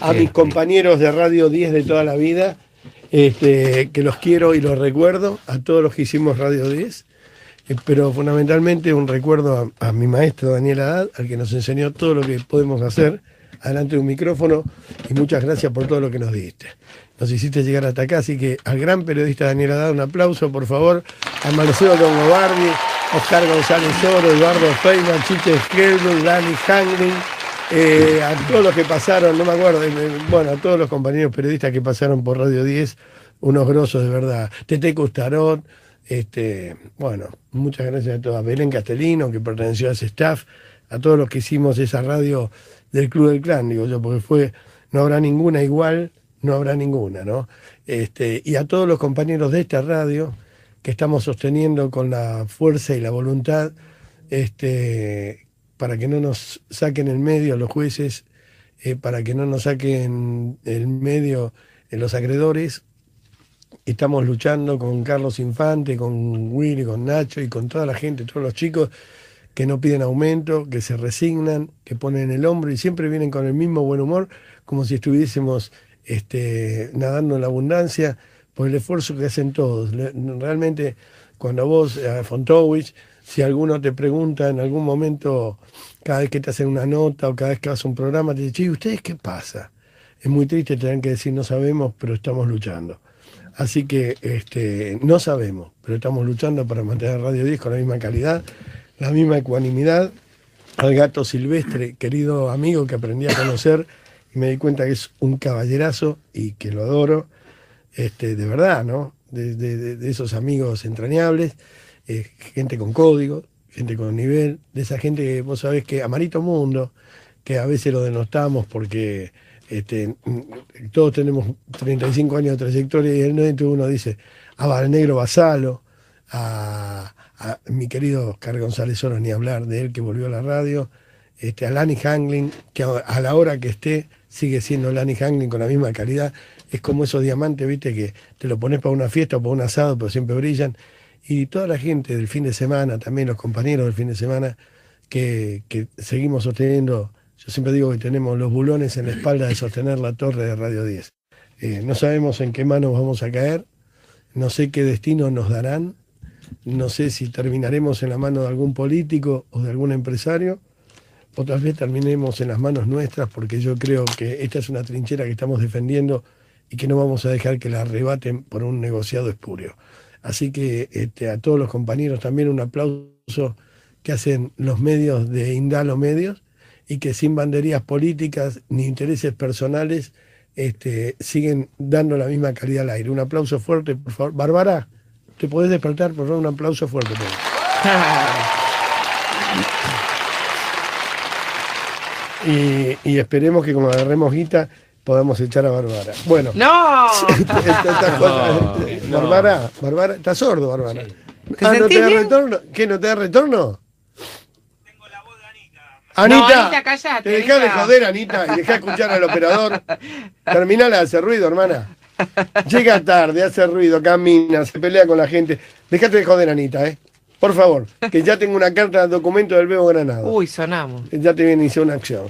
a mis compañeros de Radio 10 de toda la vida, este, que los quiero y los recuerdo, a todos los que hicimos Radio 10, eh, pero fundamentalmente un recuerdo a, mi maestro Daniel Haddad, al que nos enseñó todo lo que podemos hacer adelante de un micrófono y muchas gracias por todo lo que nos diste. Nos hiciste llegar hasta acá, así que al gran periodista Daniel Haddad un aplauso, por favor, a Marcelo Longobardi, Oscar González Oro, Eduardo Feynman, Chiche Kelvin, Dani Hangling. Eh, a todos los que pasaron, no me acuerdo, eh, bueno, a todos los compañeros periodistas que pasaron por Radio 10, unos grosos de verdad. Tete Custarot, este, bueno, muchas gracias a todos. Belén Castellino, que perteneció a ese staff, a todos los que hicimos esa radio del Club del Clan, digo yo, porque fue, no habrá ninguna igual, no habrá ninguna, ¿no? Este, y a todos los compañeros de esta radio que estamos sosteniendo con la fuerza y la voluntad este, para que no nos saquen el medio los jueces, eh, para que no nos saquen el medio eh, los acreedores. Estamos luchando con Carlos Infante, con Willy, con Nacho y con toda la gente, todos los chicos que no piden aumento, que se resignan, que ponen el hombro y siempre vienen con el mismo buen humor, como si estuviésemos este, nadando en la abundancia por el esfuerzo que hacen todos. Realmente, cuando vos, a eh, si alguno te pregunta en algún momento, cada vez que te hacen una nota o cada vez que vas un programa, te dicen, ¿y ustedes qué pasa? Es muy triste tener que decir, no sabemos, pero estamos luchando. Así que este, no sabemos, pero estamos luchando para mantener Radio 10 con la misma calidad, la misma ecuanimidad. Al gato silvestre, querido amigo que aprendí a conocer, y me di cuenta que es un caballerazo y que lo adoro, este, de verdad, ¿no? de esos amigos entrañables. Eh, gente con código, gente con nivel, de esa gente que vos sabés que amarito mundo, que a veces lo denostamos porque este, mm, todos tenemos 35 años de trayectoria y el 91 dice, ah, a Valnegro negro Basalo, a, mi querido Carlos González Soros, ni hablar de él que volvió a la radio, este, a Lani Hanglin, que a, la hora que esté sigue siendo Lani Hanglin con la misma calidad, es como esos diamantes, viste, que te lo pones para una fiesta o para un asado, pero siempre brillan y toda la gente del fin de semana, también los compañeros del fin de semana, que, seguimos sosteniendo, yo siempre digo que tenemos los bulones en la espalda de sostener la torre de Radio 10. Eh, no sabemos en qué manos vamos a caer, no sé qué destino nos darán, no sé si terminaremos en la mano de algún político o de algún empresario, o tal vez terminemos en las manos nuestras, porque yo creo que esta es una trinchera que estamos defendiendo y que no vamos a dejar que la arrebaten por un negociado espurio. Así que este, a todos los compañeros también un aplauso que hacen los medios de Indalo Medios y que sin banderías políticas ni intereses personales este, siguen dando la misma calidad al aire. Un aplauso fuerte, por favor. Bárbara, ¿te podés despertar? Por favor, un aplauso fuerte. Y, y, esperemos que como agarremos guita, podemos echar a Bárbara. Bueno. ¡No! Barbara, Bárbara, Bárbara, ¿estás sordo, Bárbara? Ah, ¿Qué, no te da retorno? Tengo la voz de Anita. Anita, callate, te dejá de joder, Anita, y dejá escuchar al operador. Terminala, hacer ruido, hermana. Llega tarde, hace ruido, camina, se pelea con la gente. Dejate de joder, Anita, ¿eh? Por favor, que ya tengo una carta de documento del Bebo Granado. Uy, sonamos. Ya te viene hice una acción.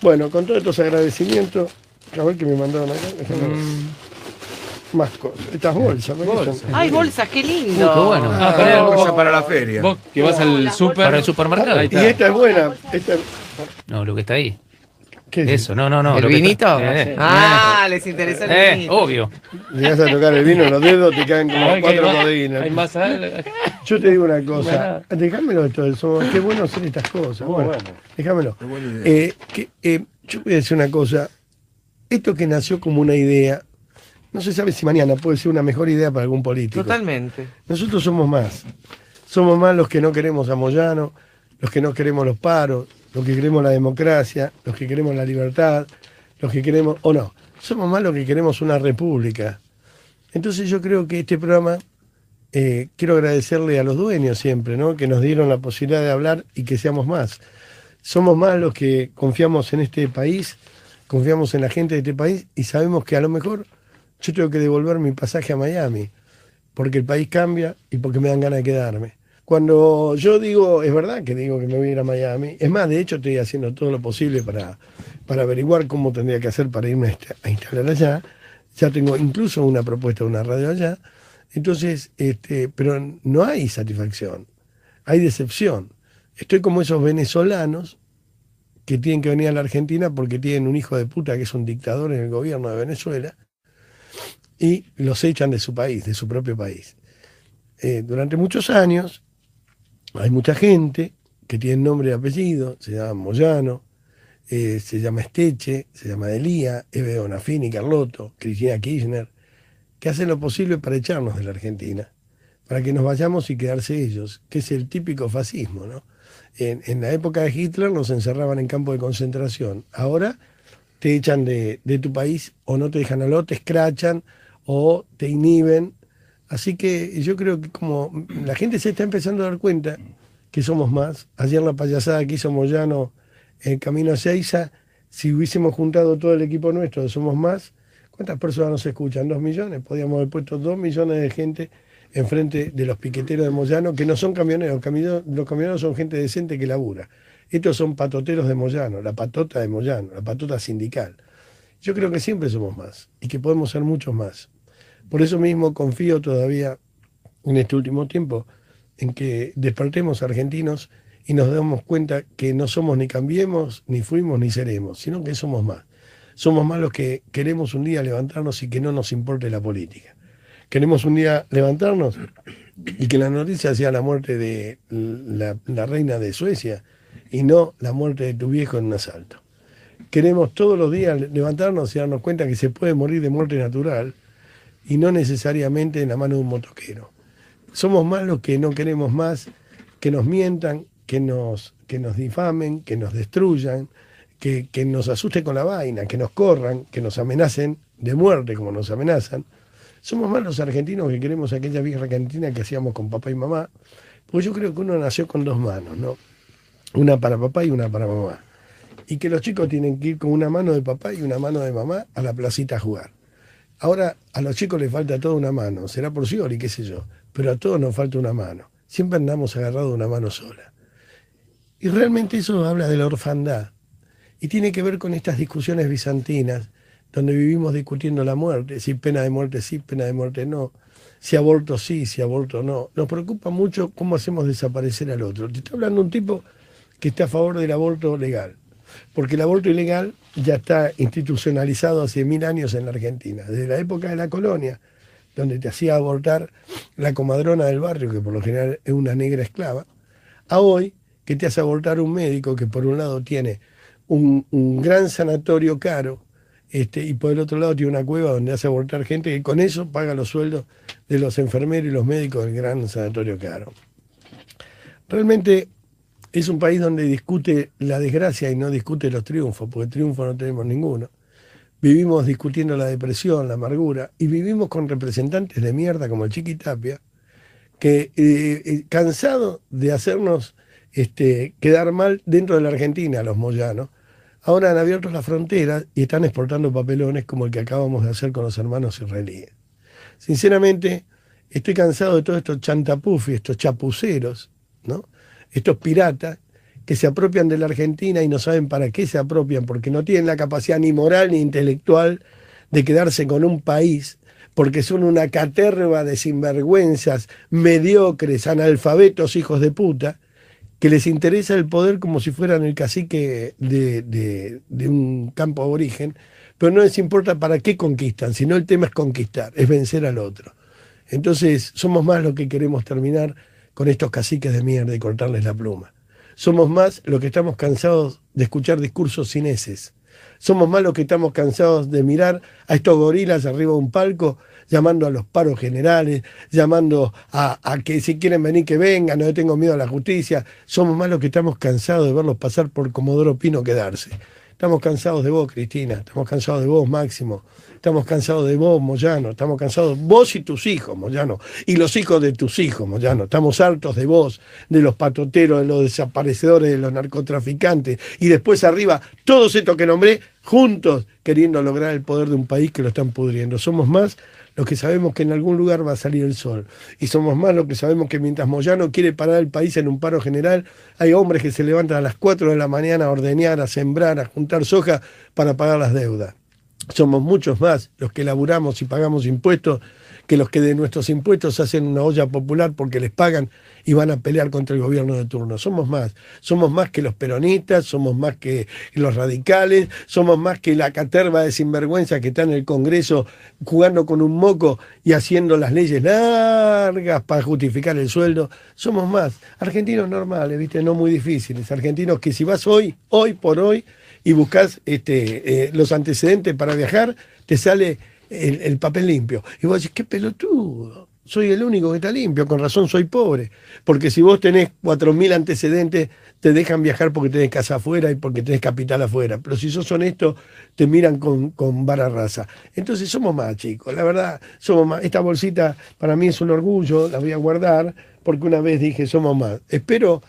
Bueno, con todos estos agradecimientos, a ver que me mandaron acá. Mm. Más cosas. Estas bolsas. ¿no? bolsas. Ay, bolsas, qué lindo. qué bueno. Ah, ah, para la feria. Vos que vas al para el supermercado. y esta es buena. No, lo que está ahí. ¿Qué Eso, no, no, no. ¿El vinito? Eh, eh. ah, les interesa el eh, vinito. Obvio. vas a tocar el vino, los dedos te caen como cuatro rodillas Hay más Yo te digo una cosa. Déjamelo esto del Qué bueno son estas cosas. Bueno, bueno. déjamelo. Eh, yo voy a decir una cosa esto que nació como una idea, no se sabe si mañana puede ser una mejor idea para algún político. Totalmente. Nosotros somos más. Somos más los que no queremos a Moyano, los que no queremos los paros, los que queremos la democracia, los que queremos la libertad, los que queremos, o no, somos más los que queremos una república. Entonces yo creo que este programa, eh, quiero agradecerle a los dueños siempre, ¿no? que nos dieron la posibilidad de hablar y que seamos más. Somos más los que confiamos en este país, confiamos en la gente de este país y sabemos que a lo mejor yo tengo que devolver mi pasaje a Miami, porque el país cambia y porque me dan ganas de quedarme. Cuando yo digo, es verdad que digo que me voy a ir a Miami, es más, de hecho estoy haciendo todo lo posible para, para averiguar cómo tendría que hacer para irme a este, instalar allá, ya tengo incluso una propuesta de una radio allá, entonces, este, pero no hay satisfacción, hay decepción. Estoy como esos venezolanos que tienen que venir a la Argentina porque tienen un hijo de puta que es un dictador en el gobierno de Venezuela y los echan de su país, de su propio país. Eh, durante muchos años hay mucha gente que tiene nombre y apellido, se llama Moyano, eh, se llama Esteche, se llama Delía, Eve Bonafini, Carlotto, Cristina Kirchner, que hacen lo posible para echarnos de la Argentina, para que nos vayamos y quedarse ellos, que es el típico fascismo, ¿no? En, la época de Hitler los encerraban en campos de concentración. Ahora te echan de, tu país o no te dejan lo te escrachan o te inhiben. Así que yo creo que como la gente se está empezando a dar cuenta que somos más, ayer la payasada que hizo Moyano en Camino a Seiza, si hubiésemos juntado todo el equipo nuestro, somos más, ¿cuántas personas nos escuchan? Dos millones, Podíamos haber puesto dos millones de gente enfrente de los piqueteros de Moyano, que no son camioneros, los camioneros son gente decente que labura. Estos son patoteros de Moyano, la patota de Moyano, la patota sindical. Yo creo que siempre somos más y que podemos ser muchos más. Por eso mismo confío todavía en este último tiempo en que despertemos argentinos y nos damos cuenta que no somos ni cambiemos, ni fuimos, ni seremos, sino que somos más. Somos más los que queremos un día levantarnos y que no nos importe la política queremos un día levantarnos y que la noticia sea la muerte de la, reina de Suecia y no la muerte de tu viejo en un asalto. Queremos todos los días levantarnos y darnos cuenta que se puede morir de muerte natural y no necesariamente en la mano de un motoquero. Somos malos que no queremos más que nos mientan, que nos, que nos difamen, que nos destruyan, que, que nos asusten con la vaina, que nos corran, que nos amenacen de muerte como nos amenazan. Somos más los argentinos que queremos aquella vieja argentina que hacíamos con papá y mamá, porque yo creo que uno nació con dos manos, ¿no? Una para papá y una para mamá. Y que los chicos tienen que ir con una mano de papá y una mano de mamá a la placita a jugar. Ahora a los chicos les falta toda una mano, será por sí o qué sé yo, pero a todos nos falta una mano. Siempre andamos agarrados de una mano sola. Y realmente eso habla de la orfandad y tiene que ver con estas discusiones bizantinas donde vivimos discutiendo la muerte, si pena de muerte sí, pena de muerte no, si aborto sí, si aborto no. Nos preocupa mucho cómo hacemos desaparecer al otro. Te está hablando un tipo que está a favor del aborto legal, porque el aborto ilegal ya está institucionalizado hace mil años en la Argentina, desde la época de la colonia, donde te hacía abortar la comadrona del barrio, que por lo general es una negra esclava, a hoy que te hace abortar un médico que por un lado tiene un, un gran sanatorio caro, este, y por el otro lado tiene una cueva donde hace abortar gente que con eso paga los sueldos de los enfermeros y los médicos del gran sanatorio caro. Realmente es un país donde discute la desgracia y no discute los triunfos, porque triunfo no tenemos ninguno. Vivimos discutiendo la depresión, la amargura, y vivimos con representantes de mierda como el Chiqui Tapia, que eh, eh, cansado de hacernos este, quedar mal dentro de la Argentina, los moyanos, Ahora han abierto las fronteras y están exportando papelones como el que acabamos de hacer con los hermanos israelíes. Sinceramente, estoy cansado de todos estos chantapufis, estos chapuceros, ¿no? estos piratas que se apropian de la Argentina y no saben para qué se apropian, porque no tienen la capacidad ni moral ni intelectual de quedarse con un país, porque son una caterva de sinvergüenzas, mediocres, analfabetos, hijos de puta, que les interesa el poder como si fueran el cacique de, un campo de origen, pero no les importa para qué conquistan, sino el tema es conquistar, es vencer al otro. Entonces, somos más los que queremos terminar con estos caciques de mierda y cortarles la pluma. Somos más los que estamos cansados de escuchar discursos cineses. Somos más los que estamos cansados de mirar a estos gorilas arriba de un palco llamando a los paros generales, llamando a, que si quieren venir que vengan, no tengo miedo a la justicia. Somos más los que estamos cansados de verlos pasar por Comodoro Pino quedarse. Estamos cansados de vos, Cristina, estamos cansados de vos, Máximo, estamos cansados de vos, Moyano, estamos cansados vos y tus hijos, Moyano, y los hijos de tus hijos, Moyano, estamos hartos de vos, de los patoteros, de los desaparecedores, de los narcotraficantes, y después arriba, todos estos que nombré, juntos, queriendo lograr el poder de un país que lo están pudriendo. Somos más los que sabemos que en algún lugar va a salir el sol. Y somos más los que sabemos que mientras Moyano quiere parar el país en un paro general, hay hombres que se levantan a las 4 de la mañana a ordeñar, a sembrar, a juntar soja para pagar las deudas. Somos muchos más los que laburamos y pagamos impuestos que los que de nuestros impuestos hacen una olla popular porque les pagan y van a pelear contra el gobierno de turno. Somos más, somos más que los peronistas, somos más que los radicales, somos más que la caterva de sinvergüenza que está en el Congreso jugando con un moco y haciendo las leyes largas para justificar el sueldo. Somos más argentinos normales, ¿viste? No muy difíciles, argentinos que si vas hoy, hoy por hoy, y buscas este, eh, los antecedentes para viajar, te sale el, papel limpio. Y vos decís, qué pelotudo soy el único que está limpio, con razón soy pobre. Porque si vos tenés 4.000 antecedentes, te dejan viajar porque tenés casa afuera y porque tenés capital afuera. Pero si sos honesto, te miran con, con vara raza. Entonces somos más chicos, la verdad, somos más. Esta bolsita para mí es un orgullo, la voy a guardar, porque una vez dije, somos más. Espero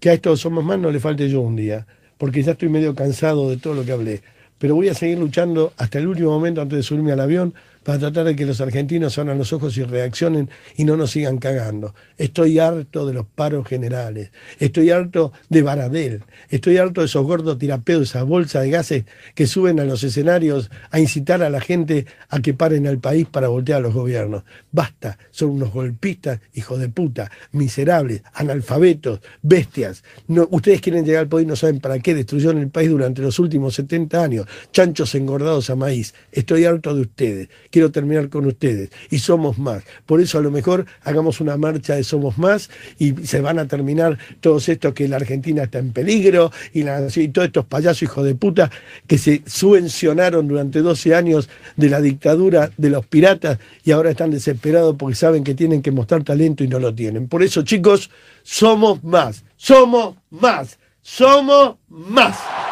que a estos somos más no le falte yo un día, porque ya estoy medio cansado de todo lo que hablé pero voy a seguir luchando hasta el último momento antes de subirme al avión para tratar de que los argentinos abran los ojos y reaccionen y no nos sigan cagando. Estoy harto de los paros generales, estoy harto de Baradel, estoy harto de esos gordos tirapeos, esas bolsas de gases que suben a los escenarios a incitar a la gente a que paren al país para voltear a los gobiernos. Basta, son unos golpistas, hijos de puta, miserables, analfabetos, bestias. ustedes quieren llegar al poder y no saben para qué destruyeron el país durante los últimos 70 años. Chanchos engordados a maíz. Estoy harto de ustedes terminar con ustedes. Y somos más. Por eso a lo mejor hagamos una marcha de somos más y se van a terminar todos estos que la Argentina está en peligro y, y todos estos payasos hijos de puta que se subvencionaron durante 12 años de la dictadura de los piratas y ahora están desesperados porque saben que tienen que mostrar talento y no lo tienen. Por eso chicos, somos más, somos más, somos más.